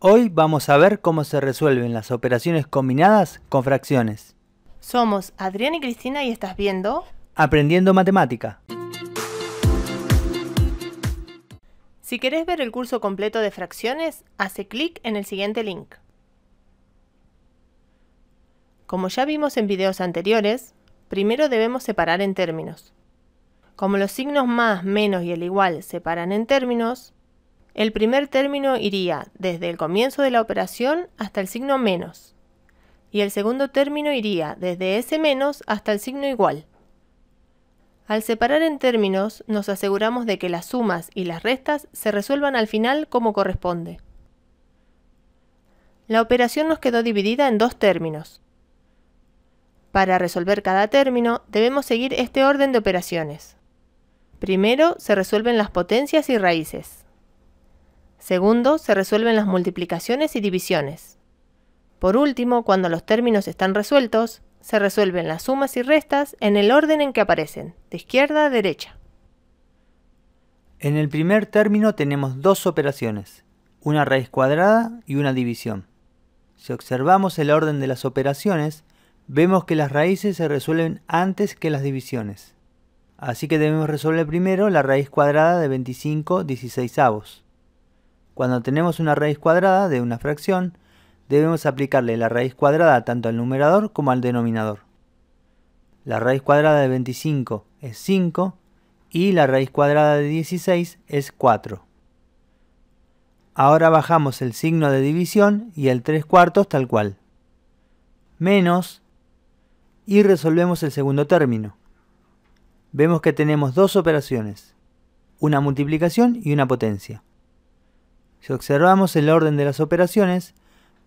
Hoy vamos a ver cómo se resuelven las operaciones combinadas con fracciones. Somos Adrián y Cristina y estás viendo Aprendiendo Matemática. Si querés ver el curso completo de fracciones, hace clic en el siguiente link. Como ya vimos en videos anteriores, primero debemos separar en términos. Como los signos más, menos y el igual separan en términos, el primer término iría desde el comienzo de la operación hasta el signo menos. Y el segundo término iría desde ese menos hasta el signo igual. Al separar en términos, nos aseguramos de que las sumas y las restas se resuelvan al final como corresponde. La operación nos quedó dividida en dos términos. Para resolver cada término, debemos seguir este orden de operaciones. Primero se resuelven las potencias y raíces. Segundo, se resuelven las multiplicaciones y divisiones. Por último, cuando los términos están resueltos, se resuelven las sumas y restas en el orden en que aparecen, de izquierda a derecha. En el primer término tenemos dos operaciones, una raíz cuadrada y una división. Si observamos el orden de las operaciones, vemos que las raíces se resuelven antes que las divisiones. Así que debemos resolver primero la raíz cuadrada de 25 dieciséisavos. Cuando tenemos una raíz cuadrada de una fracción, debemos aplicarle la raíz cuadrada tanto al numerador como al denominador. La raíz cuadrada de 25 es 5 y la raíz cuadrada de 16 es 4. Ahora bajamos el signo de división y el 3 cuartos tal cual. Menos y resolvemos el segundo término. Vemos que tenemos dos operaciones, una multiplicación y una potencia. Si observamos el orden de las operaciones,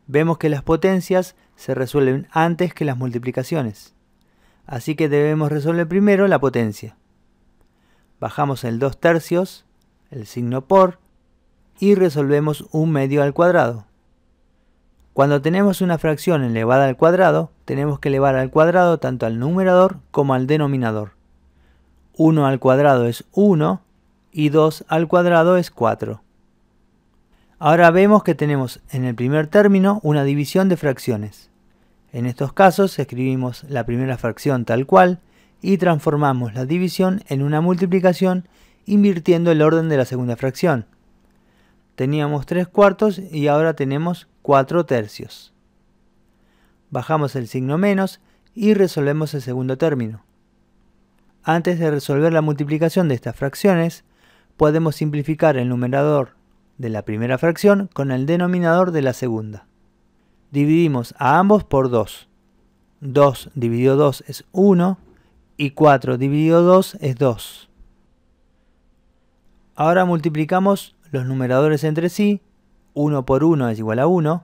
vemos que las potencias se resuelven antes que las multiplicaciones. Así que debemos resolver primero la potencia. Bajamos el 2 tercios, el signo por, y resolvemos un medio al cuadrado. Cuando tenemos una fracción elevada al cuadrado, tenemos que elevar al cuadrado tanto al numerador como al denominador. 1 al cuadrado es 1 y 2 al cuadrado es 4. Ahora vemos que tenemos en el primer término una división de fracciones. En estos casos escribimos la primera fracción tal cual y transformamos la división en una multiplicación invirtiendo el orden de la segunda fracción. Teníamos 3 cuartos y ahora tenemos 4 tercios. Bajamos el signo menos y resolvemos el segundo término. Antes de resolver la multiplicación de estas fracciones, podemos simplificar el numerador de la primera fracción con el denominador de la segunda. Dividimos a ambos por 2. 2 dividido 2 es 1 y 4 dividido 2 es 2. Ahora multiplicamos los numeradores entre sí, 1 por 1 es igual a 1,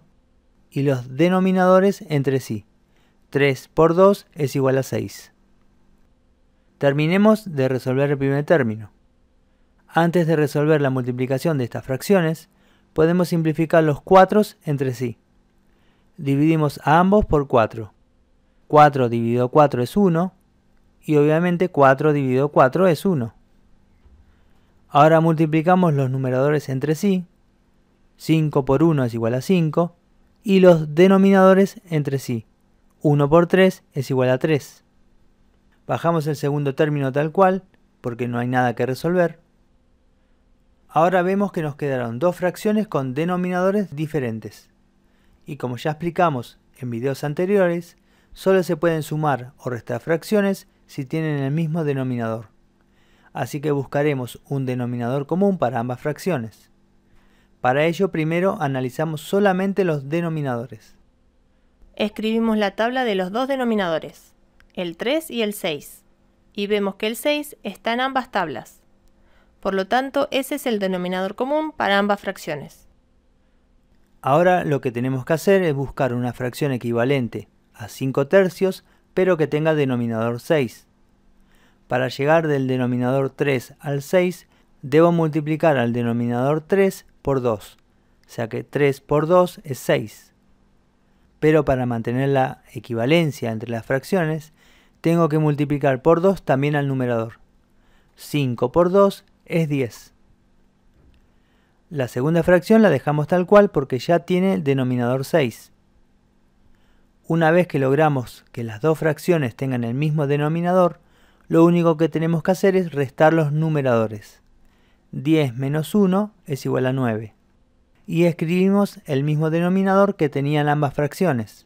y los denominadores entre sí, 3 por 2 es igual a 6. Terminemos de resolver el primer término. Antes de resolver la multiplicación de estas fracciones, podemos simplificar los 4 entre sí. Dividimos a ambos por 4. 4 dividido 4 es 1 y obviamente 4 dividido 4 es 1. Ahora multiplicamos los numeradores entre sí. 5 por 1 es igual a 5 y los denominadores entre sí. 1 por 3 es igual a 3. Bajamos el segundo término tal cual, porque no hay nada que resolver. Ahora vemos que nos quedaron dos fracciones con denominadores diferentes. Y como ya explicamos en videos anteriores, solo se pueden sumar o restar fracciones si tienen el mismo denominador. Así que buscaremos un denominador común para ambas fracciones. Para ello primero analizamos solamente los denominadores. Escribimos la tabla de los dos denominadores, el 3 y el 6, y vemos que el 6 está en ambas tablas, por lo tanto, ese es el denominador común para ambas fracciones. Ahora lo que tenemos que hacer es buscar una fracción equivalente a 5 tercios, pero que tenga denominador 6. Para llegar del denominador 3 al 6, debo multiplicar al denominador 3 por 2, o sea que 3 por 2 es 6. Pero para mantener la equivalencia entre las fracciones, tengo que multiplicar por 2 también al numerador. 5 por 2 es es 10. La segunda fracción la dejamos tal cual porque ya tiene el denominador 6. Una vez que logramos que las dos fracciones tengan el mismo denominador, lo único que tenemos que hacer es restar los numeradores. 10 menos 1 es igual a 9. Y escribimos el mismo denominador que tenían ambas fracciones.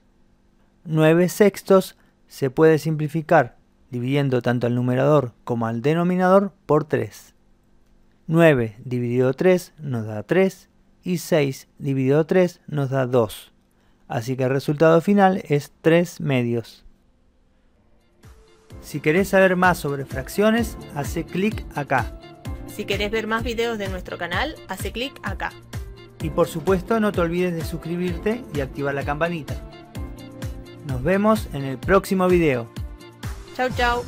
9 sextos se puede simplificar dividiendo tanto al numerador como al denominador por 3. 9 dividido 3 nos da 3 y 6 dividido 3 nos da 2. Así que el resultado final es 3 medios. Si querés saber más sobre fracciones, hace clic acá. Si querés ver más videos de nuestro canal, hace clic acá. Y por supuesto no te olvides de suscribirte y activar la campanita. Nos vemos en el próximo video. Chau chau.